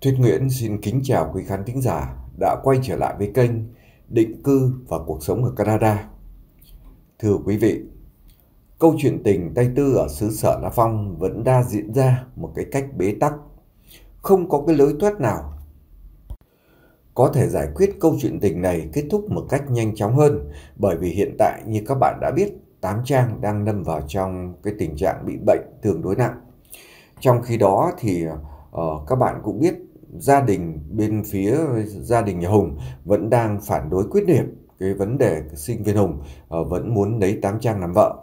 Thuyết Nguyễn xin kính chào quý khán thính giả đã quay trở lại với kênh Định cư và cuộc sống ở Canada. Thưa quý vị, câu chuyện tình tay tư ở xứ sở La Phong vẫn đang diễn ra một cái cách bế tắc, không có cái lối thoát nào. Có thể giải quyết câu chuyện tình này kết thúc một cách nhanh chóng hơn bởi vì hiện tại như các bạn đã biết, Tám Trang đang nằm vào trong cái tình trạng bị bệnh tương đối nặng. Trong khi đó thì uh, các bạn cũng biết gia đình bên phía gia đình nhà Hùng vẫn đang phản đối quyết liệt cái vấn đề sinh viên Hùng ờ, vẫn muốn lấy Tám Trang làm vợ.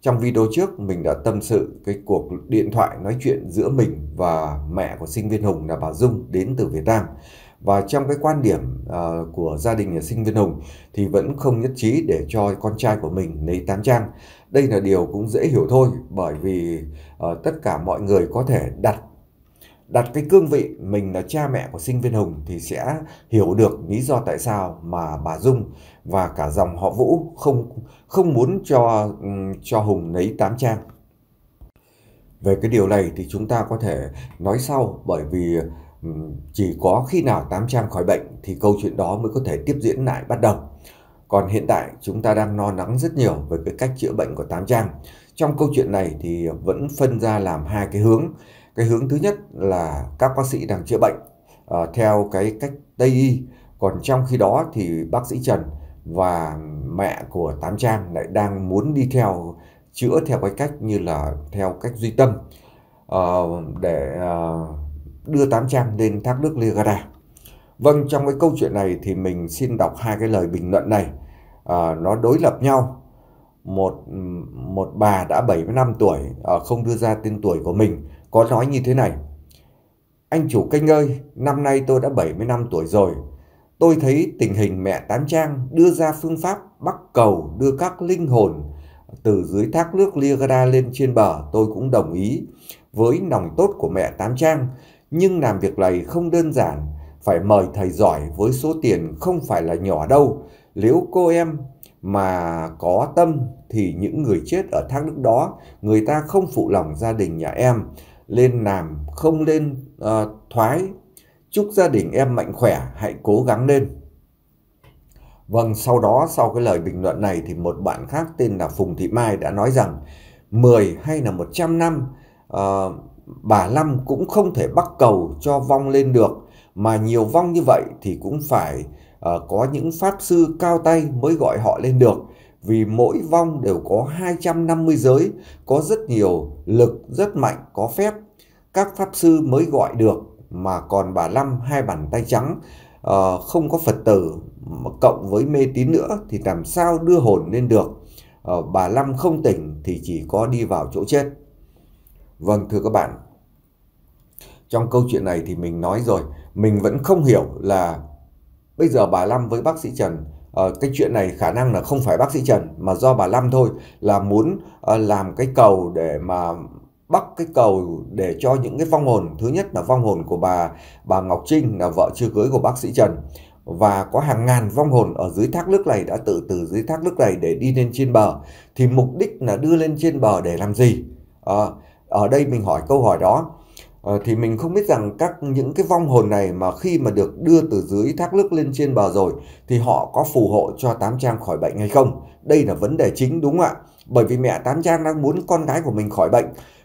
Trong video trước mình đã tâm sự cái cuộc điện thoại nói chuyện giữa mình và mẹ của sinh viên Hùng là bà Dung đến từ Việt Nam. Và trong cái quan điểm ờ, của gia đình nhà sinh viên Hùng thì vẫn không nhất trí để cho con trai của mình lấy tám trang. Đây là điều cũng dễ hiểu thôi bởi vì ờ, tất cả mọi người có thể đặt đặt cái cương vị mình là cha mẹ của sinh viên Hùng thì sẽ hiểu được lý do tại sao mà bà Dung và cả dòng họ Vũ không không muốn cho cho Hùng lấy tám trang. Về cái điều này thì chúng ta có thể nói sau bởi vì chỉ có khi nào tám trang khỏi bệnh thì câu chuyện đó mới có thể tiếp diễn lại bắt đầu. Còn hiện tại chúng ta đang lo lắng rất nhiều về cái cách chữa bệnh của tám trang. Trong câu chuyện này thì vẫn phân ra làm hai cái hướng cái hướng thứ nhất là các bác sĩ đang chữa bệnh uh, theo cái cách tây y còn trong khi đó thì bác sĩ trần và mẹ của tám trang lại đang muốn đi theo chữa theo cái cách như là theo cách duy tâm uh, để uh, đưa tám trang lên thác nước Liagada. Vâng, trong cái câu chuyện này thì mình xin đọc hai cái lời bình luận này. À, nó đối lập nhau. Một một bà đã 75 tuổi à, không đưa ra tên tuổi của mình có nói như thế này. Anh chủ kênh ơi, năm nay tôi đã năm tuổi rồi. Tôi thấy tình hình mẹ Tám Trang đưa ra phương pháp bắt cầu đưa các linh hồn từ dưới thác nước Liagara lên trên bờ tôi cũng đồng ý với lòng tốt của mẹ Tám Trang. Nhưng làm việc này không đơn giản, phải mời thầy giỏi với số tiền không phải là nhỏ đâu. Nếu cô em mà có tâm thì những người chết ở thác nước đó người ta không phụ lòng gia đình nhà em lên làm không lên uh, thoái chúc gia đình em mạnh khỏe hãy cố gắng lên vâng sau đó sau cái lời bình luận này thì một bạn khác tên là Phùng Thị Mai đã nói rằng 10 hay là 100 năm uh, bà Lâm cũng không thể bắt cầu cho vong lên được mà nhiều vong như vậy thì cũng phải uh, có những pháp sư cao tay mới gọi họ lên được vì mỗi vong đều có 250 giới, có rất nhiều lực, rất mạnh, có phép. Các pháp sư mới gọi được mà còn bà Lâm hai bàn tay trắng, uh, không có Phật tử cộng với mê tín nữa thì làm sao đưa hồn lên được. Uh, bà Lâm không tỉnh thì chỉ có đi vào chỗ chết. Vâng thưa các bạn, trong câu chuyện này thì mình nói rồi, mình vẫn không hiểu là bây giờ bà Lâm với bác sĩ Trần Ờ, cái chuyện này khả năng là không phải bác sĩ Trần mà do bà Lâm thôi là muốn ờ, làm cái cầu để mà bắc cái cầu để cho những cái vong hồn thứ nhất là vong hồn của bà bà Ngọc Trinh là vợ chưa cưới của bác sĩ Trần và có hàng ngàn vong hồn ở dưới thác nước này đã tự từ dưới thác nước này để đi lên trên bờ thì mục đích là đưa lên trên bờ để làm gì à, ở đây mình hỏi câu hỏi đó Ờ, thì mình không biết rằng các những cái vong hồn này mà khi mà được đưa từ dưới thác nước lên trên bờ rồi thì họ có phù hộ cho Tám Trang khỏi bệnh hay không? Đây là vấn đề chính đúng không ạ? Bởi vì mẹ Tám Trang đang muốn con gái của mình khỏi bệnh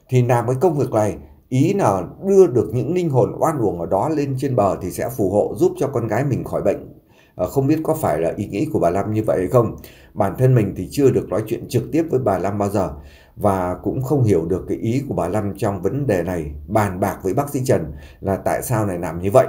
thì làm cái công việc này ý là đưa được những linh hồn oan uổng ở đó lên trên bờ thì sẽ phù hộ giúp cho con gái mình khỏi bệnh. Ờ, không biết có phải là ý nghĩ của bà Lam như vậy hay không? Bản thân mình thì chưa được nói chuyện trực tiếp với bà Lam bao giờ và cũng không hiểu được cái ý của bà Lâm trong vấn đề này bàn bạc với bác sĩ Trần là tại sao này làm như vậy.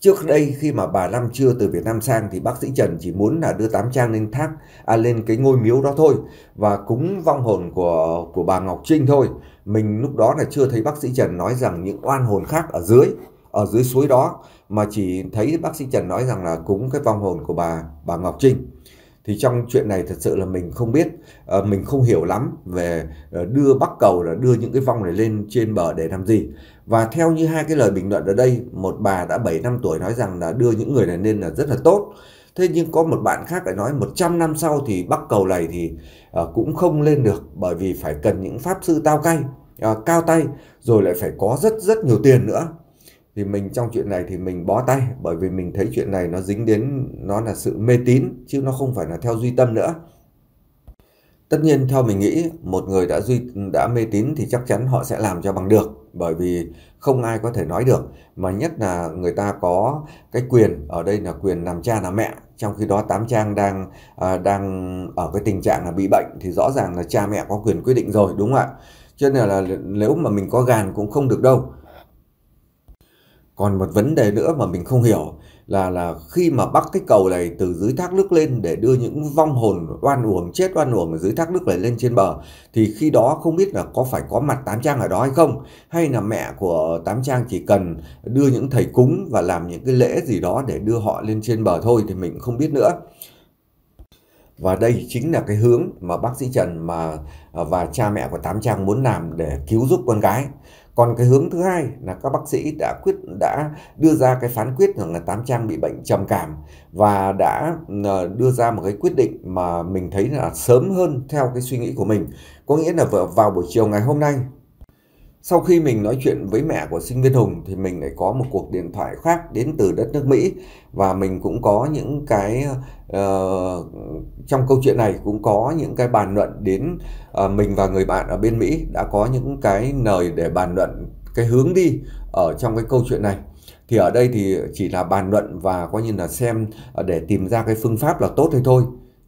Trước đây khi mà bà Lâm chưa từ Việt Nam sang thì bác sĩ Trần chỉ muốn là đưa Tám Trang lên thác à, lên cái ngôi miếu đó thôi và cúng vong hồn của của bà Ngọc Trinh thôi. Mình lúc đó là chưa thấy bác sĩ Trần nói rằng những oan hồn khác ở dưới ở dưới suối đó mà chỉ thấy bác sĩ Trần nói rằng là cúng cái vong hồn của bà bà Ngọc Trinh thì trong chuyện này thật sự là mình không biết ờ, mình không hiểu lắm về ờ, đưa bắc cầu là đưa những cái vong này lên trên bờ để làm gì và theo như hai cái lời bình luận ở đây một bà đã 7 năm tuổi nói rằng là đưa những người này lên là rất là tốt thế nhưng có một bạn khác lại nói 100 năm sau thì bắc cầu này thì ờ, cũng không lên được bởi vì phải cần những pháp sư tao cay cao tay rồi lại phải có rất rất nhiều tiền nữa thì mình trong chuyện này thì mình bó tay bởi vì mình thấy chuyện này nó dính đến nó là sự mê tín chứ nó không phải là theo duy tâm nữa tất nhiên theo mình nghĩ một người đã duy đã mê tín thì chắc chắn họ sẽ làm cho bằng được bởi vì không ai có thể nói được mà nhất là người ta có cái quyền ở đây là quyền làm cha làm mẹ trong khi đó tám trang đang à, đang ở cái tình trạng là bị bệnh thì rõ ràng là cha mẹ có quyền quyết định rồi đúng không ạ cho nên là nếu mà mình có gàn cũng không được đâu còn một vấn đề nữa mà mình không hiểu là là khi mà bắc cái cầu này từ dưới thác nước lên để đưa những vong hồn oan uổng chết oan uổng ở dưới thác nước này lên trên bờ thì khi đó không biết là có phải có mặt tám trang ở đó hay không hay là mẹ của tám trang chỉ cần đưa những thầy cúng và làm những cái lễ gì đó để đưa họ lên trên bờ thôi thì mình không biết nữa và đây chính là cái hướng mà bác sĩ Trần mà à, và cha mẹ của tám trang muốn làm để cứu giúp con gái còn cái hướng thứ hai là các bác sĩ đã quyết đã đưa ra cái phán quyết rằng là tám trang bị bệnh trầm cảm và đã ờ, đưa ra một cái quyết định mà mình thấy là sớm hơn theo cái suy nghĩ của mình có nghĩa là vào buổi chiều ngày hôm nay sau khi mình nói chuyện với mẹ của sinh viên Hùng thì mình lại có một cuộc điện thoại khác đến từ đất nước Mỹ và mình cũng có những cái uh, trong câu chuyện này cũng có những cái bàn luận đến uh, mình và người bạn ở bên Mỹ đã có những cái lời để bàn luận cái hướng đi ở trong cái câu chuyện này thì ở đây thì chỉ là bàn luận và coi như là xem ờ, để tìm ra cái phương pháp là tốt hay thôi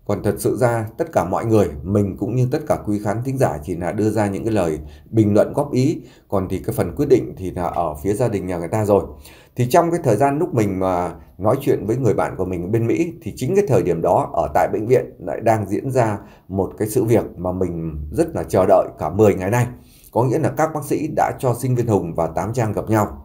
còn thật sự ra tất cả mọi người mình cũng như tất cả quý khán thính giả chỉ là đưa ra những cái lời bình luận góp ý còn thì cái phần quyết định thì là ở phía gia đình nhà người ta rồi thì trong cái thời gian lúc mình mà nói chuyện với người bạn của mình bên Mỹ thì chính cái thời điểm đó ở tại bệnh viện lại đang diễn ra một cái sự việc mà mình rất là chờ đợi cả 10 ngày nay có nghĩa là các bác sĩ đã cho sinh viên Hùng và Tám Trang gặp nhau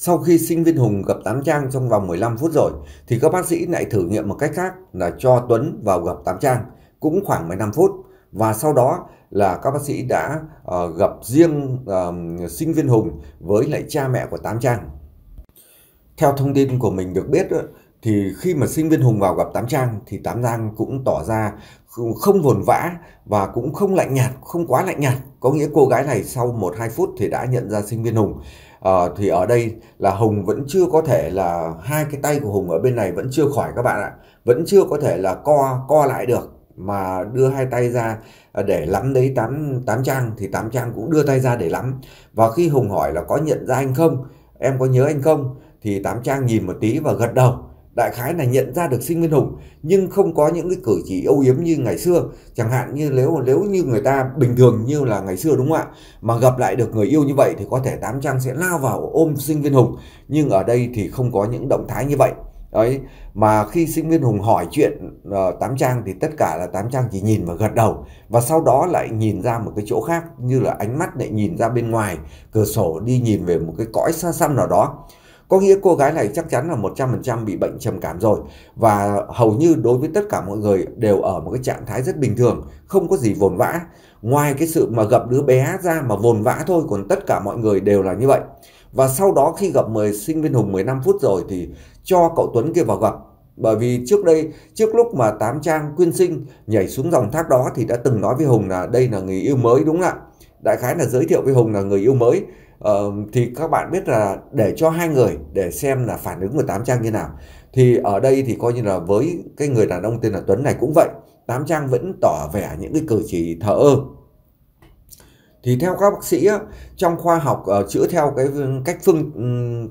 sau khi sinh viên Hùng gặp Tám Trang trong vòng 15 phút rồi, thì các bác sĩ lại thử nghiệm một cách khác là cho Tuấn vào gặp Tám Trang, cũng khoảng 15 phút. Và sau đó là các bác sĩ đã uh, gặp riêng uh, sinh viên Hùng với lại cha mẹ của Tám Trang. Theo thông tin của mình được biết, thì khi mà sinh viên Hùng vào gặp Tám Trang thì Tám Trang cũng tỏ ra không vồn vã và cũng không lạnh nhạt, không quá lạnh nhạt. Có nghĩa cô gái này sau 1-2 phút thì đã nhận ra sinh viên Hùng à, thì ở đây là Hùng vẫn chưa có thể là hai cái tay của Hùng ở bên này vẫn chưa khỏi các bạn ạ vẫn chưa có thể là co co lại được mà đưa hai tay ra à, để lắm đấy tám tám trang thì tám trang cũng đưa tay ra để lắm và khi Hùng hỏi là có nhận ra anh không em có nhớ anh không thì tám trang nhìn một tí và gật đầu đại khái là nhận ra được sinh viên hùng nhưng không có những cái cử chỉ âu yếm như ngày xưa chẳng hạn như nếu nếu như người ta bình thường như là ngày xưa đúng không ạ mà gặp lại được người yêu như vậy thì có thể tám trang sẽ lao vào ôm sinh viên hùng nhưng ở đây thì không có những động thái như vậy ấy mà khi sinh viên hùng hỏi chuyện uh, ờ, tám trang thì tất cả là tám trang chỉ nhìn và gật đầu và sau đó lại nhìn ra một cái chỗ khác như là ánh mắt lại nhìn ra bên ngoài cửa sổ đi nhìn về một cái cõi xa xăm nào đó có nghĩa cô gái này chắc chắn là 100% bị bệnh trầm cảm rồi và hầu như đối với tất cả mọi người đều ở một cái trạng thái rất bình thường, không có gì vồn vã. Ngoài cái sự mà gặp đứa bé ra mà vồn vã thôi còn tất cả mọi người đều là như vậy. Và sau đó khi gặp mời sinh viên Hùng 15 phút rồi thì cho cậu Tuấn kia vào gặp bởi vì trước đây, trước lúc mà Tám Trang quyên sinh nhảy xuống dòng thác đó thì đã từng nói với Hùng là đây là người yêu mới đúng không ạ? Đại khái là giới thiệu với Hùng là người yêu mới thì các bạn biết là để cho hai người để xem là phản ứng của tám trang như nào thì ở đây thì coi như là với cái người đàn ông tên là Tuấn này cũng vậy tám trang vẫn tỏ vẻ những cái cử chỉ thờ ơ thì theo các bác sĩ trong khoa học ờ, chữa theo cái cách phương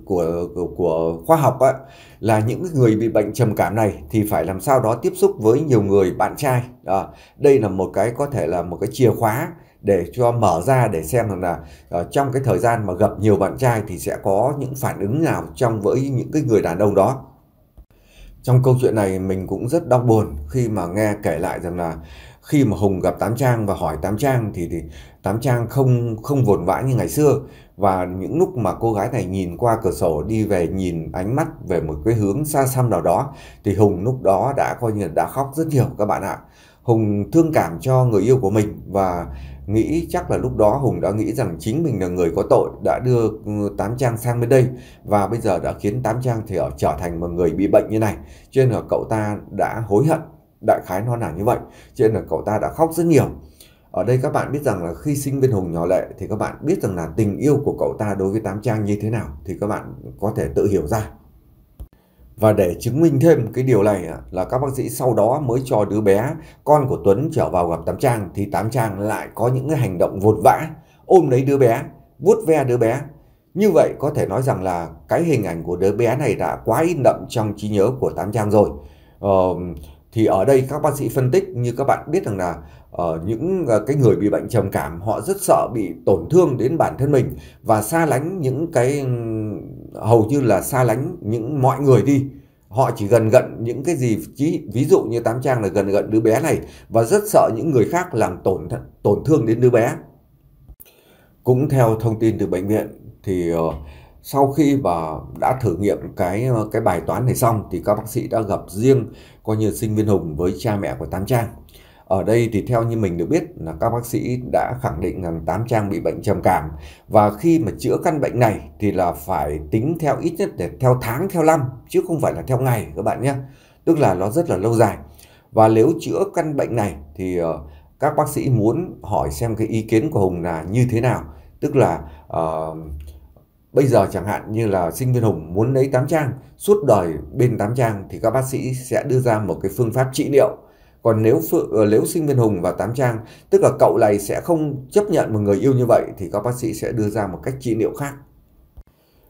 của, của của khoa học á, là những người bị bệnh trầm cảm này thì phải làm sao đó tiếp xúc với nhiều người bạn trai à, đây là một cái có thể là một cái chìa khóa để cho mở ra để xem rằng là uh, trong cái thời gian mà gặp nhiều bạn trai thì sẽ có những phản ứng nào trong với những cái người đàn ông đó trong câu chuyện này mình cũng rất đau buồn khi mà nghe kể lại rằng là khi mà Hùng gặp Tám Trang và hỏi Tám Trang thì, thì Tám Trang không không vồn vã như ngày xưa và những lúc mà cô gái này nhìn qua cửa sổ đi về nhìn ánh mắt về một cái hướng xa xăm nào đó thì Hùng lúc đó đã coi như đã khóc rất nhiều các bạn ạ. Hùng thương cảm cho người yêu của mình và nghĩ chắc là lúc đó Hùng đã nghĩ rằng chính mình là người có tội đã đưa ừ, Tám Trang sang bên đây và bây giờ đã khiến Tám Trang thì ở trở thành một người bị bệnh như này cho nên là cậu ta đã hối hận đại khái nó là như vậy cho nên là cậu ta đã khóc rất nhiều ở đây các bạn biết rằng là khi sinh viên Hùng nhỏ lệ thì các bạn biết rằng là tình yêu của cậu ta đối với Tám Trang như thế nào thì các bạn có thể tự hiểu ra và để chứng minh thêm cái điều này là các bác sĩ sau đó mới cho đứa bé con của Tuấn trở vào gặp Tám Trang thì Tám Trang lại có những cái hành động vột vã, ôm lấy đứa bé, vuốt ve đứa bé. Như vậy có thể nói rằng là cái hình ảnh của đứa bé này đã quá in đậm trong trí nhớ của Tám Trang rồi. Ờ, thì ở đây các bác sĩ phân tích như các bạn biết rằng là ở ờ, những ờ, cái người bị bệnh trầm cảm họ rất sợ bị tổn thương đến bản thân mình và xa lánh những cái hầu như là xa lánh những mọi người đi họ chỉ gần gận những cái gì chỉ, ví dụ như tám trang là gần gận đứa bé này và rất sợ những người khác làm tổn tổn thương đến đứa bé cũng theo thông tin từ bệnh viện thì ờ, sau khi mà đã thử nghiệm cái cái bài toán này xong thì các bác sĩ đã gặp riêng coi như sinh viên hùng với cha mẹ của tám trang ở đây thì theo như mình được biết là các bác sĩ đã khẳng định rằng Tám Trang bị bệnh trầm cảm và khi mà chữa căn bệnh này thì là phải tính theo ít nhất để theo tháng theo năm chứ không phải là theo ngày các bạn nhé. Tức là nó rất là lâu dài. Và nếu chữa căn bệnh này thì ờ, các bác sĩ muốn hỏi xem cái ý kiến của Hùng là như thế nào. Tức là uh, Bây giờ chẳng hạn như là sinh viên Hùng muốn lấy tám trang, suốt đời bên tám trang thì các bác sĩ sẽ đưa ra một cái phương pháp trị liệu còn nếu ờ, nếu sinh viên Hùng và Tám Trang, tức là cậu này sẽ không chấp nhận một người yêu như vậy thì các bác sĩ sẽ đưa ra một cách trị liệu khác.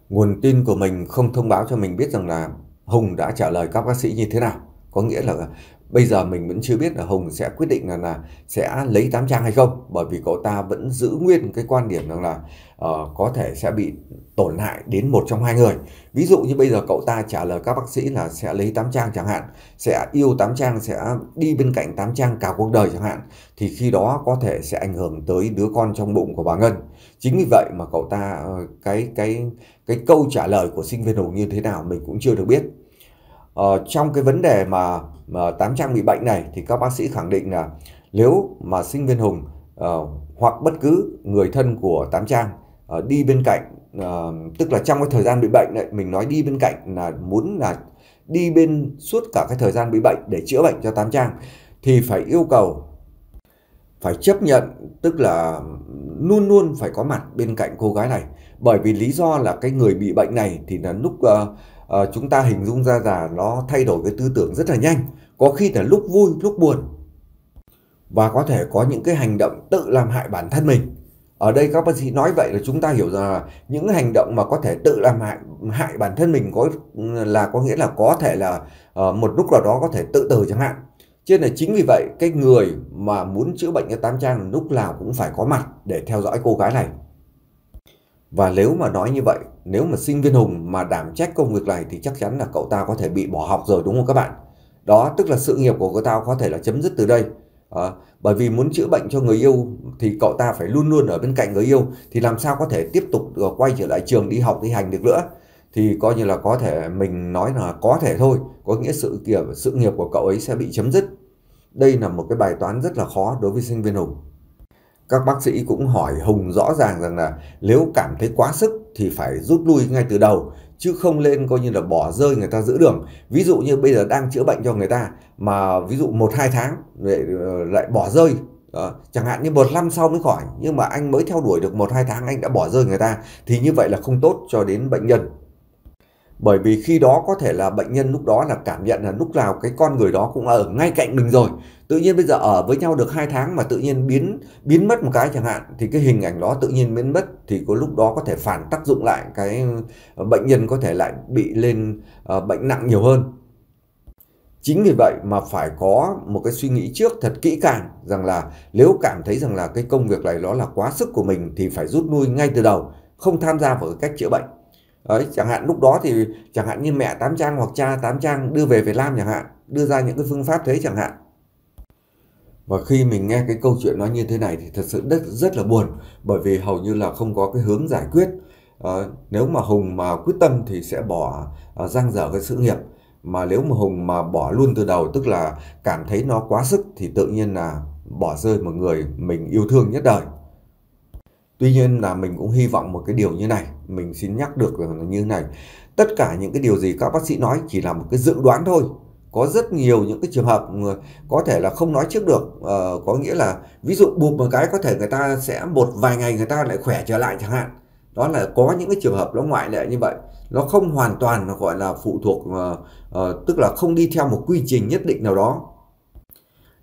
Nguồn tin của mình không thông báo cho mình biết rằng là Hùng đã trả lời các bác sĩ như thế nào có nghĩa là bây giờ mình vẫn chưa biết là Hùng sẽ quyết định là là sẽ lấy tám trang hay không bởi vì cậu ta vẫn giữ nguyên cái quan điểm rằng là uh, có thể sẽ bị tổn hại đến một trong hai người ví dụ như bây giờ cậu ta trả lời các bác sĩ là sẽ lấy tám trang chẳng hạn sẽ yêu tám trang sẽ đi bên cạnh tám trang cả cuộc đời chẳng hạn thì khi đó có thể sẽ ảnh hưởng tới đứa con trong bụng của bà Ngân chính vì vậy mà cậu ta uh, cái cái cái câu trả lời của sinh viên Hùng như thế nào mình cũng chưa được biết Ờ, trong cái vấn đề mà, mà tám trang bị bệnh này thì các bác sĩ khẳng định là nếu mà sinh viên Hùng uh, hoặc bất cứ người thân của tám trang uh, đi bên cạnh uh, tức là trong cái thời gian bị bệnh này mình nói đi bên cạnh là muốn là đi bên suốt cả cái thời gian bị bệnh để chữa bệnh cho tám trang thì phải yêu cầu phải chấp nhận tức là luôn luôn phải có mặt bên cạnh cô gái này bởi vì lý do là cái người bị bệnh này thì là lúc uh, Ờ, chúng ta hình dung ra là nó thay đổi cái tư tưởng rất là nhanh có khi là lúc vui lúc buồn và có thể có những cái hành động tự làm hại bản thân mình ở đây các bác sĩ nói vậy là chúng ta hiểu rằng là những hành động mà có thể tự làm hại hại bản thân mình có là có nghĩa là có thể là uh, một lúc nào đó có thể tự tử chẳng hạn cho nên là chính vì vậy cái người mà muốn chữa bệnh cho tám trang lúc nào cũng phải có mặt để theo dõi cô gái này và nếu mà nói như vậy nếu mà sinh viên Hùng mà đảm trách công việc này thì chắc chắn là cậu ta có thể bị bỏ học rồi đúng không các bạn? Đó, tức là sự nghiệp của cậu ta có thể là chấm dứt từ đây. À, bởi vì muốn chữa bệnh cho người yêu thì cậu ta phải luôn luôn ở bên cạnh người yêu thì làm sao có thể tiếp tục ờ, quay trở lại trường đi học đi hành được nữa thì coi như là có thể mình nói là có thể thôi có nghĩa sự kiểu sự nghiệp của cậu ấy sẽ bị chấm dứt đây là một cái bài toán rất là khó đối với sinh viên hùng các bác sĩ cũng hỏi Hùng rõ ràng rằng là nếu cảm thấy quá sức thì phải rút lui ngay từ đầu chứ không lên coi như là bỏ rơi người ta giữ đường ví dụ như bây giờ đang chữa bệnh cho người ta mà ví dụ một hai tháng lại, ờ, lại bỏ rơi à, chẳng hạn như một năm sau mới khỏi nhưng mà anh mới theo đuổi được một hai tháng anh đã bỏ rơi người ta thì như vậy là không tốt cho đến bệnh nhân bởi vì khi đó có thể là bệnh nhân lúc đó là cảm nhận là lúc nào cái con người đó cũng ở ngay cạnh mình rồi. Tự nhiên bây giờ ở với nhau được hai tháng mà tự nhiên biến biến mất một cái chẳng hạn thì cái hình ảnh đó tự nhiên biến mất thì có lúc đó có thể phản tác dụng lại cái ờ, bệnh nhân có thể lại bị lên uh, bệnh nặng nhiều hơn. Chính vì vậy mà phải có một cái suy nghĩ trước thật kỹ càng rằng là nếu cảm thấy rằng là cái công việc này nó là quá sức của mình thì phải rút lui ngay từ đầu, không tham gia vào cái cách chữa bệnh. Đấy, chẳng hạn lúc đó thì chẳng hạn như mẹ tám trang hoặc cha tám trang đưa về Việt Nam chẳng hạn, đưa ra những cái phương pháp thế chẳng hạn. Và khi mình nghe cái câu chuyện nó như thế này thì thật sự rất rất là buồn bởi vì hầu như là không có cái hướng giải quyết. À, nếu mà Hùng mà quyết tâm thì sẽ bỏ à, ờ, giang dở cái sự nghiệp mà nếu mà Hùng mà bỏ luôn từ đầu tức là cảm thấy nó quá sức thì tự nhiên là bỏ rơi một người mình yêu thương nhất đời. Tuy nhiên là mình cũng hy vọng một cái điều như này mình xin nhắc được là như thế này tất cả những cái điều gì các bác sĩ nói chỉ là một cái dự đoán thôi có rất nhiều những cái trường hợp có thể là không nói trước được ờ, có nghĩa là ví dụ buộc một cái có thể người ta sẽ một vài ngày người ta lại khỏe trở lại chẳng hạn đó là có những cái trường hợp nó ngoại lệ như vậy nó không hoàn toàn gọi là phụ thuộc uh, uh, tức là không đi theo một quy trình nhất định nào đó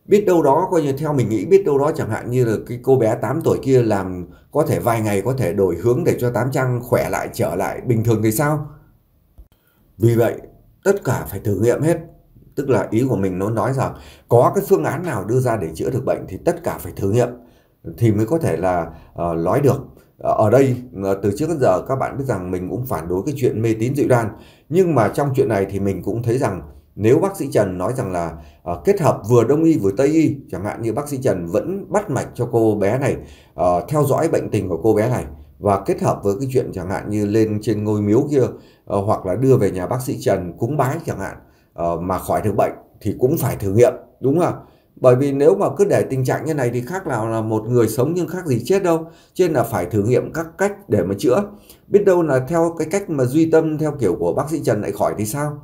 biết đâu đó coi như theo mình nghĩ biết đâu đó chẳng hạn như là cái cô bé 8 tuổi kia làm có thể vài ngày có thể đổi hướng để cho tám trang khỏe lại trở lại bình thường thì sao vì vậy tất cả phải thử nghiệm hết tức là ý của mình nó nói rằng có cái phương án nào đưa ra để chữa được bệnh thì tất cả phải thử nghiệm thì mới có thể là uh, nói được ờ, ở đây ờ, từ trước đến giờ các bạn biết rằng mình cũng phản đối cái chuyện mê tín dị đoan nhưng mà trong chuyện này thì mình cũng thấy rằng nếu bác sĩ Trần nói rằng là uh, kết hợp vừa đông y vừa tây y, chẳng hạn như bác sĩ Trần vẫn bắt mạch cho cô bé này, uh, theo dõi bệnh tình của cô bé này và kết hợp với cái chuyện chẳng hạn như lên trên ngôi miếu kia uh, hoặc là đưa về nhà bác sĩ Trần cúng bái chẳng hạn uh, mà khỏi được bệnh thì cũng phải thử nghiệm, đúng không? Bởi vì nếu mà cứ để tình trạng như này thì khác nào là một người sống nhưng khác gì chết đâu. Cho nên là phải thử nghiệm các cách để mà chữa. Biết đâu là theo cái cách mà duy tâm theo kiểu của bác sĩ Trần lại khỏi thì sao?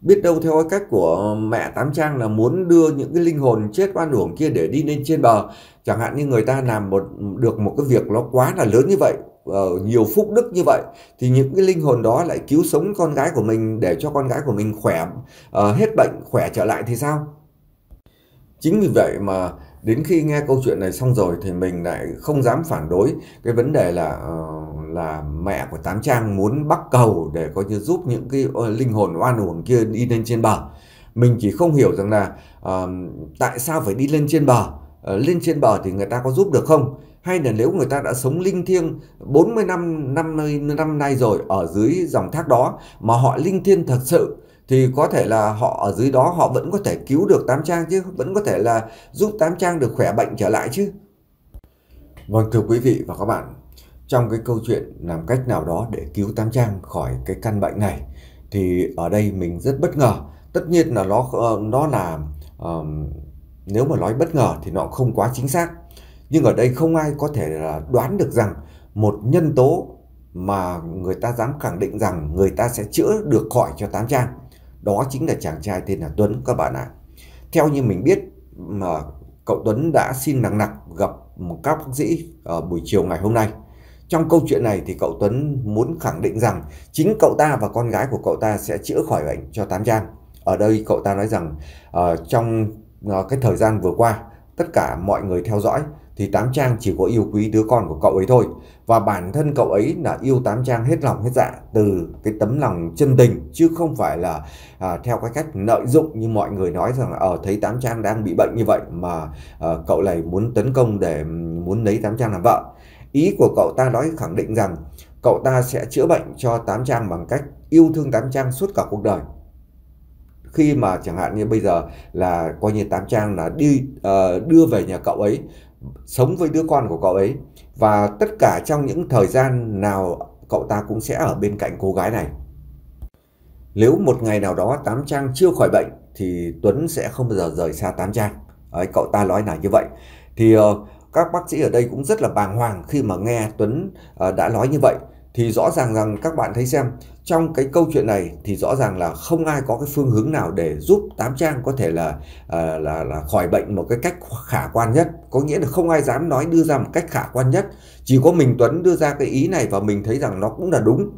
biết đâu theo cách của mẹ tám trang là muốn đưa những cái linh hồn chết oan uổng kia để đi lên trên bờ chẳng hạn như người ta làm một được một cái việc nó quá là lớn như vậy ờ, nhiều phúc đức như vậy thì những cái linh hồn đó lại cứu sống con gái của mình để cho con gái của mình khỏe ờ, hết bệnh khỏe trở lại thì sao chính vì vậy mà đến khi nghe câu chuyện này xong rồi thì mình lại không dám phản đối cái vấn đề là ờ, là mẹ của Tám Trang muốn bắt cầu để coi như giúp những cái ờ, linh hồn oan uổng kia đi lên trên bờ. Mình chỉ không hiểu rằng là uh, tại sao phải đi lên trên bờ, uh, lên trên bờ thì người ta có giúp được không? Hay là nếu người ta đã sống linh thiêng 40 năm, năm năm nay rồi ở dưới dòng thác đó mà họ linh thiêng thật sự thì có thể là họ ở dưới đó họ vẫn có thể cứu được Tám Trang chứ, vẫn có thể là giúp Tám Trang được khỏe bệnh trở lại chứ. Vâng thưa quý vị và các bạn, trong cái câu chuyện làm cách nào đó để cứu Tam Trang khỏi cái căn bệnh này thì ở đây mình rất bất ngờ tất nhiên là nó ờ, nó là um, nếu mà nói bất ngờ thì nó không quá chính xác nhưng ở đây không ai có thể là đoán được rằng một nhân tố mà người ta dám khẳng định rằng người ta sẽ chữa được khỏi cho Tám Trang đó chính là chàng trai tên là Tuấn các bạn ạ theo như mình biết mà cậu Tuấn đã xin nặng nặc gặp một các bác sĩ ở buổi chiều ngày hôm nay trong câu chuyện này thì cậu Tuấn muốn khẳng định rằng chính cậu ta và con gái của cậu ta sẽ chữa khỏi bệnh cho Tám Trang. Ở đây cậu ta nói rằng uh, trong uh, cái thời gian vừa qua tất cả mọi người theo dõi thì Tám Trang chỉ có yêu quý đứa con của cậu ấy thôi. Và bản thân cậu ấy là yêu Tám Trang hết lòng hết dạ từ cái tấm lòng chân tình chứ không phải là à, theo cái cách lợi dụng như mọi người nói rằng ở ờ, à, thấy Tám Trang đang bị bệnh như vậy mà à, cậu này muốn tấn công để muốn lấy Tám Trang làm vợ. Ý của cậu ta nói khẳng định rằng cậu ta sẽ chữa bệnh cho Tám Trang bằng cách yêu thương Tám Trang suốt cả cuộc đời. Khi mà chẳng hạn như bây giờ là coi như Tám Trang là đi uh, đưa về nhà cậu ấy, sống với đứa con của cậu ấy và tất cả trong những thời gian nào cậu ta cũng sẽ ở bên cạnh cô gái này. Nếu một ngày nào đó Tám Trang chưa khỏi bệnh thì Tuấn sẽ không bao giờ rời xa Tám Trang. Đấy, cậu ta nói là như vậy. Thì uh, các bác sĩ ở đây cũng rất là bàng hoàng khi mà nghe Tuấn ờ, đã nói như vậy thì rõ ràng rằng các bạn thấy xem trong cái câu chuyện này thì rõ ràng là không ai có cái phương hướng nào để giúp tám trang có thể là ờ, là là khỏi bệnh một cái cách khả quan nhất có nghĩa là không ai dám nói đưa ra một cách khả quan nhất chỉ có mình Tuấn đưa ra cái ý này và mình thấy rằng nó cũng là đúng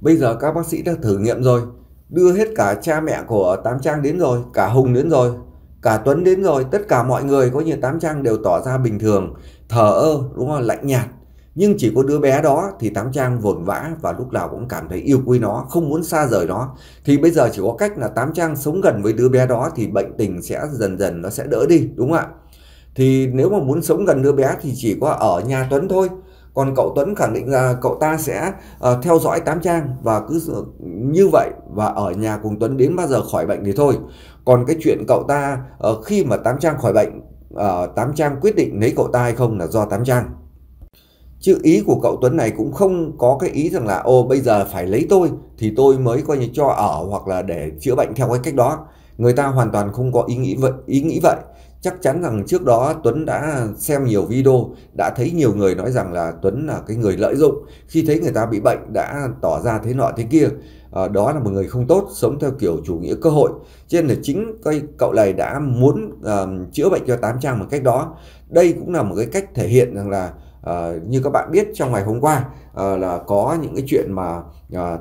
bây giờ các bác sĩ đã thử nghiệm rồi đưa hết cả cha mẹ của tám trang đến rồi cả hùng đến rồi cả Tuấn đến rồi tất cả mọi người có như Tám Trang đều tỏ ra bình thường thờ ơ đúng không lạnh nhạt nhưng chỉ có đứa bé đó thì Tám Trang vồn vã và lúc nào cũng cảm thấy yêu quý nó, không muốn xa rời nó. Thì bây giờ chỉ có cách là Tám Trang sống gần với đứa bé đó thì bệnh tình sẽ dần dần nó sẽ đỡ đi, đúng không ạ? Thì nếu mà muốn sống gần đứa bé thì chỉ có ở nhà Tuấn thôi còn cậu Tuấn khẳng định là cậu ta sẽ uh, theo dõi Tám Trang và cứ như vậy và ở nhà cùng Tuấn đến bao giờ khỏi bệnh thì thôi còn cái chuyện cậu ta uh, khi mà Tám Trang khỏi bệnh uh, Tám Trang quyết định lấy cậu ta hay không là do Tám Trang Chữ ý của cậu Tuấn này cũng không có cái ý rằng là ô bây giờ phải lấy tôi thì tôi mới coi như cho ở hoặc là để chữa bệnh theo cái cách đó. Người ta hoàn toàn không có ý nghĩ vậy, ý nghĩ vậy chắc chắn rằng trước đó Tuấn đã xem nhiều video, đã thấy nhiều người nói rằng là Tuấn là cái người lợi dụng, khi thấy người ta bị bệnh đã tỏ ra thế nọ thế kia. À, đó là một người không tốt, sống theo kiểu chủ nghĩa cơ hội. Cho nên là chính cái cậu này đã muốn à, chữa bệnh cho Tám Trang bằng cách đó. Đây cũng là một cái cách thể hiện rằng là à, như các bạn biết trong ngày hôm qua à, là có những cái chuyện mà à,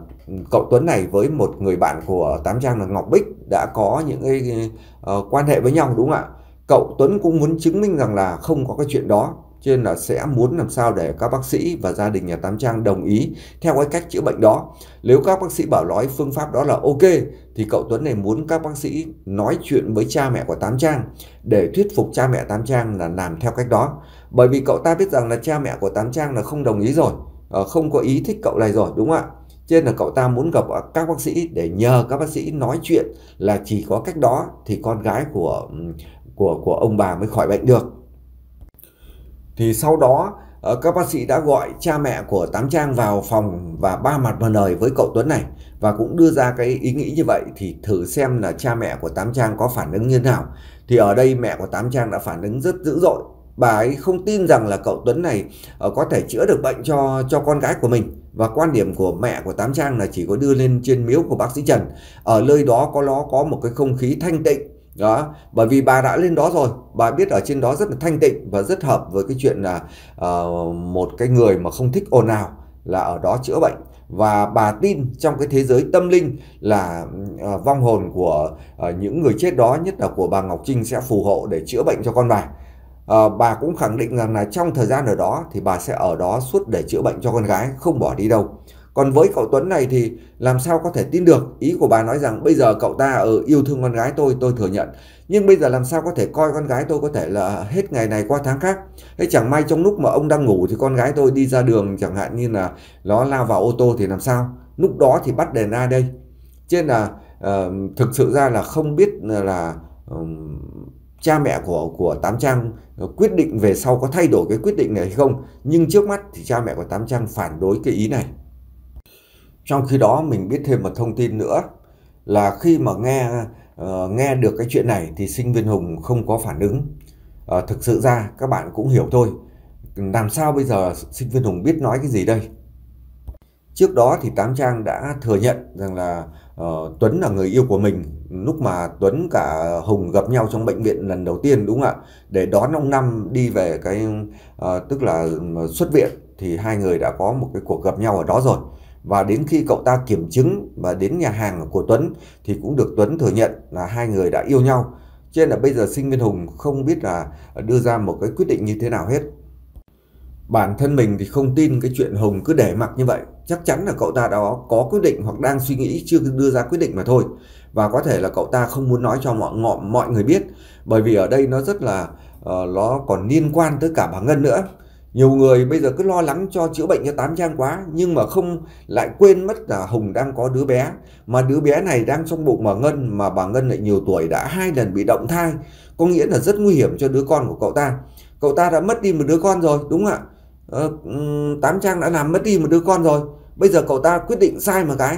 cậu Tuấn này với một người bạn của Tám Trang là Ngọc Bích đã có những cái à, quan hệ với nhau đúng không ạ? cậu Tuấn cũng muốn chứng minh rằng là không có cái chuyện đó cho nên là sẽ muốn làm sao để các bác sĩ và gia đình nhà Tám Trang đồng ý theo cái cách chữa bệnh đó. Nếu các bác sĩ bảo nói phương pháp đó là ok thì cậu Tuấn này muốn các bác sĩ nói chuyện với cha mẹ của Tám Trang để thuyết phục cha mẹ Tám Trang là làm theo cách đó. Bởi vì cậu ta biết rằng là cha mẹ của Tám Trang là không đồng ý rồi, ờ, không có ý thích cậu này rồi đúng không ạ? Cho nên là cậu ta muốn gặp các bác sĩ để nhờ các bác sĩ nói chuyện là chỉ có cách đó thì con gái của của của ông bà mới khỏi bệnh được thì sau đó ờ, các bác sĩ đã gọi cha mẹ của Tám Trang vào phòng và ba mặt mà lời với cậu Tuấn này và cũng đưa ra cái ý nghĩ như vậy thì thử xem là cha mẹ của Tám Trang có phản ứng như thế nào. Thì ở đây mẹ của Tám Trang đã phản ứng rất dữ dội. Bà ấy không tin rằng là cậu Tuấn này ờ, có thể chữa được bệnh cho cho con gái của mình và quan điểm của mẹ của Tám Trang là chỉ có đưa lên trên miếu của bác sĩ Trần. Ở nơi đó có nó có một cái không khí thanh tịnh đó bởi vì bà đã lên đó rồi bà biết ở trên đó rất là thanh tịnh và rất hợp với cái chuyện là uh, một cái người mà không thích ồn ào là ở đó chữa bệnh và bà tin trong cái thế giới tâm linh là uh, vong hồn của uh, những người chết đó nhất là của bà Ngọc Trinh sẽ phù hộ để chữa bệnh cho con bà uh, bà cũng khẳng định rằng là trong thời gian ở đó thì bà sẽ ở đó suốt để chữa bệnh cho con gái không bỏ đi đâu còn với cậu Tuấn này thì làm sao có thể tin được Ý của bà nói rằng bây giờ cậu ta ở yêu thương con gái tôi tôi thừa nhận Nhưng bây giờ làm sao có thể coi con gái tôi có thể là hết ngày này qua tháng khác Thế chẳng may trong lúc mà ông đang ngủ thì con gái tôi đi ra đường chẳng hạn như là nó lao vào ô tô thì làm sao Lúc đó thì bắt đèn ai đây trên là uh, thực sự ra là không biết là uh, cha mẹ của của Tám Trang quyết định về sau có thay đổi cái quyết định này hay không Nhưng trước mắt thì cha mẹ của Tám Trang phản đối cái ý này trong khi đó mình biết thêm một thông tin nữa là khi mà nghe uh, nghe được cái chuyện này thì sinh viên Hùng không có phản ứng. Uh, thực sự ra các bạn cũng hiểu thôi. Làm sao bây giờ sinh viên Hùng biết nói cái gì đây? Trước đó thì Tám Trang đã thừa nhận rằng là uh, Tuấn là người yêu của mình lúc mà Tuấn cả Hùng gặp nhau trong bệnh viện lần đầu tiên đúng không ạ? Để đón ông Năm đi về cái uh, tức là ừ, xuất viện thì hai người đã có một cái cuộc gặp nhau ở đó rồi. Và đến khi cậu ta kiểm chứng và đến nhà hàng của Tuấn thì cũng được Tuấn thừa nhận là hai người đã yêu nhau. Cho nên là bây giờ Sinh Viên Hùng không biết là đưa ra một cái quyết định như thế nào hết. Bản thân mình thì không tin cái chuyện Hùng cứ để mặc như vậy. Chắc chắn là cậu ta đó có quyết định hoặc đang suy nghĩ chưa đưa ra quyết định mà thôi. Và có thể là cậu ta không muốn nói cho mọi, mọi người biết. Bởi vì ở đây nó rất là uh, nó còn liên quan tới cả bà Ngân nữa nhiều người bây giờ cứ lo lắng cho chữa bệnh cho tám trang quá nhưng mà không lại quên mất là hùng đang có đứa bé mà đứa bé này đang trong bụng bà ngân mà bà ngân lại nhiều tuổi đã hai lần bị động thai có nghĩa là rất nguy hiểm cho đứa con của cậu ta cậu ta đã mất đi một đứa con rồi đúng không ạ ờ, tám trang đã làm mất đi một đứa con rồi bây giờ cậu ta quyết định sai một cái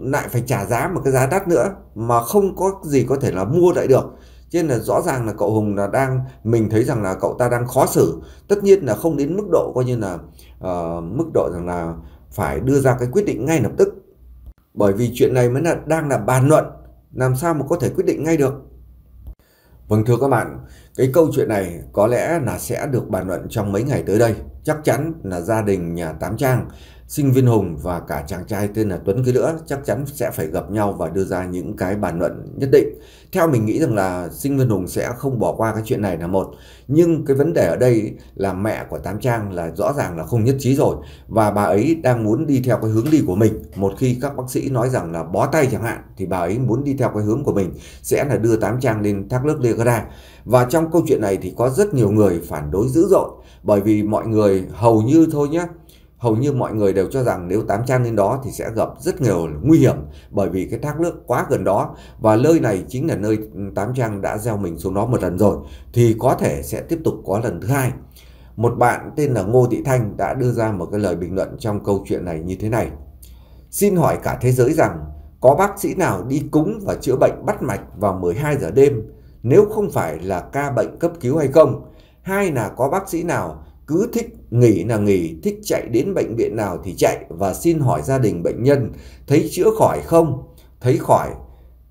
lại phải trả giá một cái giá đắt nữa mà không có gì có thể là mua lại được cho nên là rõ ràng là cậu Hùng là đang mình thấy rằng là cậu ta đang khó xử. Tất nhiên là không đến mức độ coi như là uh, mức độ rằng là phải đưa ra cái quyết định ngay lập tức. Bởi vì chuyện này mới là đang là bàn luận, làm sao mà có thể quyết định ngay được. Vâng thưa các bạn, cái câu chuyện này có lẽ là sẽ được bàn luận trong mấy ngày tới đây. Chắc chắn là gia đình nhà Tám Trang sinh viên Hùng và cả chàng trai tên là Tuấn kia nữa chắc chắn sẽ phải gặp nhau và đưa ra những cái bàn luận nhất định. Theo mình nghĩ rằng là sinh viên Hùng sẽ không bỏ qua cái chuyện này là một. Nhưng cái vấn đề ở đây là mẹ của Tám Trang là rõ ràng là không nhất trí rồi và bà ấy đang muốn đi theo cái hướng đi của mình. Một khi các bác sĩ nói rằng là bó tay chẳng hạn thì bà ấy muốn đi theo cái hướng của mình sẽ là đưa Tám Trang lên thác nước Niagara. Và trong câu chuyện này thì có rất nhiều người phản đối dữ dội bởi vì mọi người hầu như thôi nhé hầu như mọi người đều cho rằng nếu tám trang lên đó thì sẽ gặp rất nhiều nguy hiểm bởi vì cái thác nước quá gần đó và nơi này chính là nơi tám trang đã gieo mình xuống đó một lần rồi thì có thể sẽ tiếp tục có lần thứ hai. Một bạn tên là Ngô Thị Thanh đã đưa ra một cái lời bình luận trong câu chuyện này như thế này. Xin hỏi cả thế giới rằng có bác sĩ nào đi cúng và chữa bệnh bắt mạch vào 12 giờ đêm nếu không phải là ca bệnh cấp cứu hay không? Hai là có bác sĩ nào cứ thích nghỉ là nghỉ, thích chạy đến bệnh viện nào thì chạy và xin hỏi gia đình bệnh nhân thấy chữa khỏi không, thấy khỏi.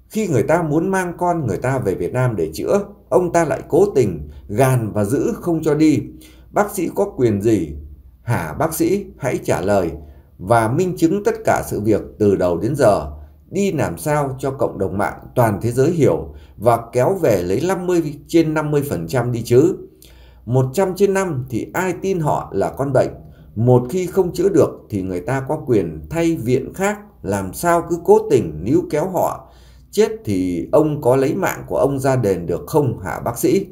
Khi người ta muốn mang con người ta về Việt Nam để chữa, ông ta lại cố tình gàn và giữ không cho đi. Bác sĩ có quyền gì? Hả bác sĩ, hãy trả lời và minh chứng tất cả sự việc từ đầu đến giờ đi làm sao cho cộng đồng mạng toàn thế giới hiểu và kéo về lấy 50 trên 50% đi chứ. 100 trên 5 thì ai tin họ là con bệnh. Một khi không chữa được thì người ta có quyền thay viện khác, làm sao cứ cố tình níu kéo họ. Chết thì ông có lấy mạng của ông ra đền được không hả bác sĩ?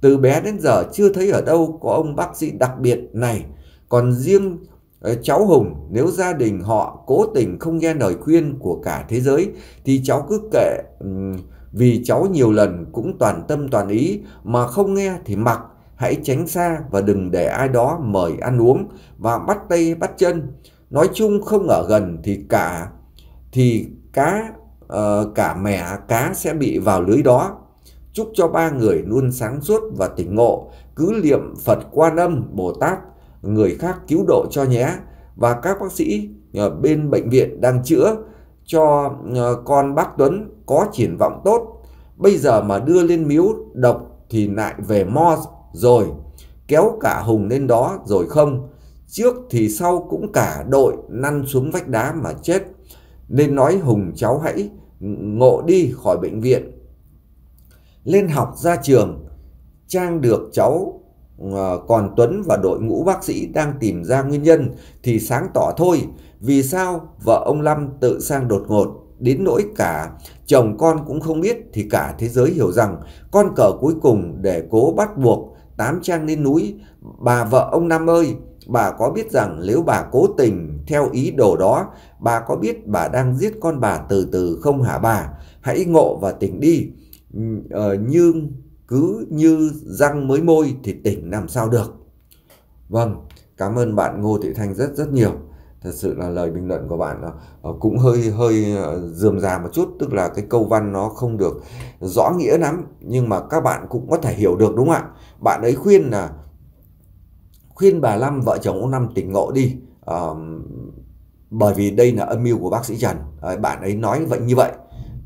Từ bé đến giờ chưa thấy ở đâu có ông bác sĩ đặc biệt này. Còn riêng ờ, cháu Hùng nếu gia đình họ cố tình không nghe lời khuyên của cả thế giới thì cháu cứ kệ vì cháu nhiều lần cũng toàn tâm toàn ý mà không nghe thì mặc hãy tránh xa và đừng để ai đó mời ăn uống và bắt tay bắt chân. Nói chung không ở gần thì cả thì cá uh, cả mẹ cá sẽ bị vào lưới đó. Chúc cho ba người luôn sáng suốt và tỉnh ngộ, cứ niệm Phật Quan Âm, Bồ Tát, người khác cứu độ cho nhé. Và các bác sĩ ở ờ, bên bệnh viện đang chữa cho ờ, con bác Tuấn có triển vọng tốt. Bây giờ mà đưa lên miếu độc thì lại về mo rồi kéo cả Hùng lên đó rồi không. Trước thì sau cũng cả đội năn xuống vách đá mà chết. Nên nói Hùng cháu hãy ngộ đi khỏi bệnh viện. Lên học ra trường, Trang được cháu ờ, còn Tuấn và đội ngũ bác sĩ đang tìm ra nguyên nhân thì sáng tỏ thôi. Vì sao vợ ông Lâm tự sang đột ngột đến nỗi cả chồng con cũng không biết thì cả thế giới hiểu rằng con cờ cuối cùng để cố bắt buộc Tám Trang lên núi, bà vợ ông Năm ơi, bà có biết rằng nếu bà cố tình theo ý đồ đó, bà có biết bà đang giết con bà từ từ không hả bà? Hãy ngộ và tỉnh đi, ờ, nhưng cứ như răng mới môi thì tỉnh làm sao được. Vâng, cảm ơn bạn Ngô Thị Thanh rất rất nhiều thật sự là lời bình luận của bạn ờ, cũng hơi hơi ờ, dườm già một chút tức là cái câu văn nó không được rõ nghĩa lắm nhưng mà các bạn cũng có thể hiểu được đúng không ạ bạn ấy khuyên là khuyên bà Lâm vợ chồng ông Năm tỉnh ngộ đi à, bởi vì đây là âm mưu của bác sĩ Trần à, bạn ấy nói vậy như vậy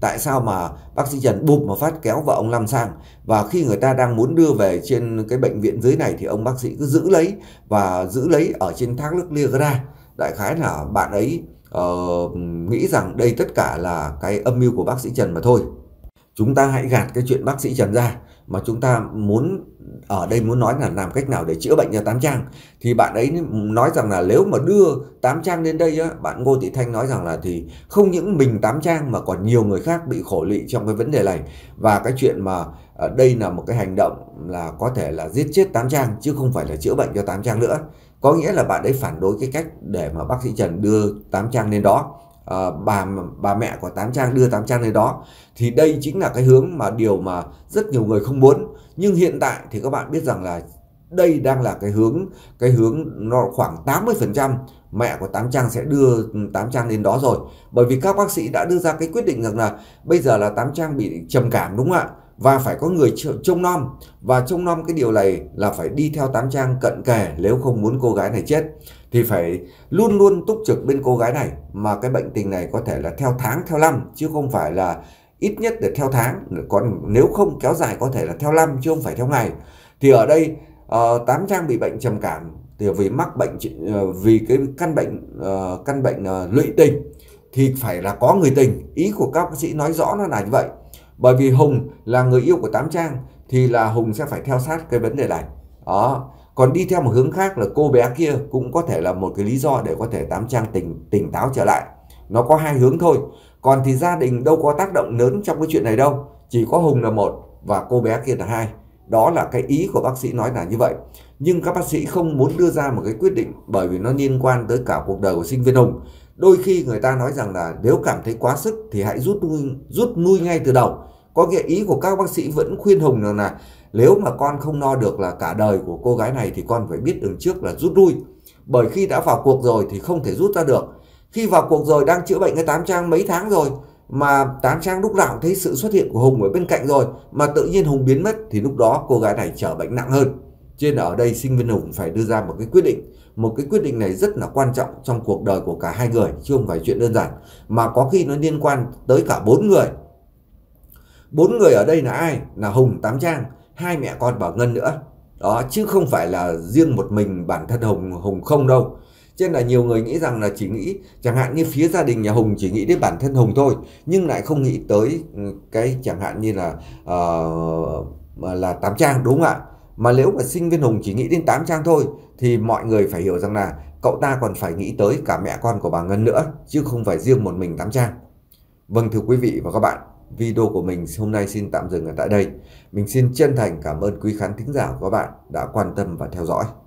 tại sao mà bác sĩ Trần bụp mà phát kéo vợ ông Lâm sang và khi người ta đang muốn đưa về trên cái bệnh viện dưới này thì ông bác sĩ cứ giữ lấy và giữ lấy ở trên thác nước lia ra đại khái là bạn ấy uh, nghĩ rằng đây tất cả là cái âm mưu của bác sĩ Trần mà thôi chúng ta hãy gạt cái chuyện bác sĩ Trần ra mà chúng ta muốn ở đây muốn nói là làm cách nào để chữa bệnh cho Tám Trang thì bạn ấy nói rằng là nếu mà đưa Tám Trang đến đây á, bạn Ngô Thị Thanh nói rằng là thì không những mình Tám Trang mà còn nhiều người khác bị khổ lụy trong cái vấn đề này và cái chuyện mà ờ, đây là một cái hành động là có thể là giết chết Tám Trang chứ không phải là chữa bệnh cho Tám Trang nữa có nghĩa là bạn ấy phản đối cái cách để mà bác sĩ Trần đưa tám trang lên đó à, bà bà mẹ của tám trang đưa tám trang lên đó thì đây chính là cái hướng mà điều mà rất nhiều người không muốn nhưng hiện tại thì các bạn biết rằng là đây đang là cái hướng cái hướng nó khoảng 80% mẹ của tám trang sẽ đưa tám trang lên đó rồi bởi vì các bác sĩ đã đưa ra cái quyết định rằng là bây giờ là tám trang bị trầm cảm đúng không ạ và phải có người trông nom và trông nom cái điều này là phải đi theo tám trang cận kề nếu không muốn cô gái này chết thì phải luôn luôn túc trực bên cô gái này mà cái bệnh tình này có thể là theo tháng theo năm chứ không phải là ít nhất là theo tháng còn nếu không kéo dài có thể là theo năm chứ không phải theo ngày thì ở đây uh, tám trang bị bệnh trầm cảm thì vì mắc bệnh uh, vì cái căn bệnh uh, căn bệnh uh, lụy tình thì phải là có người tình ý của các bác sĩ nói rõ nó là như vậy bởi vì Hùng là người yêu của Tám Trang thì là Hùng sẽ phải theo sát cái vấn đề này đó còn đi theo một hướng khác là cô bé kia cũng có thể là một cái lý do để có thể Tám Trang tỉnh tỉnh táo trở lại nó có hai hướng thôi còn thì gia đình đâu có tác động lớn trong cái chuyện này đâu chỉ có Hùng là một và cô bé kia là hai đó là cái ý của bác sĩ nói là như vậy nhưng các bác sĩ không muốn đưa ra một cái quyết định bởi vì nó liên quan tới cả cuộc đời của sinh viên Hùng đôi khi người ta nói rằng là nếu cảm thấy quá sức thì hãy rút nuôi rút nuôi ngay từ đầu có nghĩa ý của các bác sĩ vẫn khuyên hùng rằng là nếu mà con không no được là cả đời của cô gái này thì con phải biết đường trước là rút lui bởi khi đã vào cuộc rồi thì không thể rút ra được khi vào cuộc rồi đang chữa bệnh cái tám trang mấy tháng rồi mà tám trang lúc nào thấy sự xuất hiện của hùng ở bên cạnh rồi mà tự nhiên hùng biến mất thì lúc đó cô gái này trở bệnh nặng hơn cho nên ở đây Sinh Viên Hùng phải đưa ra một cái quyết định. Một cái quyết định này rất là quan trọng trong cuộc đời của cả hai người chứ không phải chuyện đơn giản. Mà có khi nó liên quan tới cả bốn người. Bốn người ở đây là ai? Là Hùng Tám Trang, hai mẹ con Bảo Ngân nữa. Đó, chứ không phải là riêng một mình bản thân Hùng Hùng không đâu. Cho nên là nhiều người nghĩ rằng là chỉ nghĩ chẳng hạn như phía gia đình nhà Hùng chỉ nghĩ đến bản thân Hùng thôi nhưng lại không nghĩ tới ừ, cái chẳng hạn như là uh, là Tám Trang đúng không ạ? Mà nếu mà sinh viên Hùng chỉ nghĩ đến 8 trang thôi thì mọi người phải hiểu rằng là cậu ta còn phải nghĩ tới cả mẹ con của bà Ngân nữa chứ không phải riêng một mình 8 trang. Vâng thưa quý vị và các bạn, video của mình hôm nay xin tạm dừng ở tại đây. Mình xin chân thành cảm ơn quý khán thính giả của các bạn đã quan tâm và theo dõi.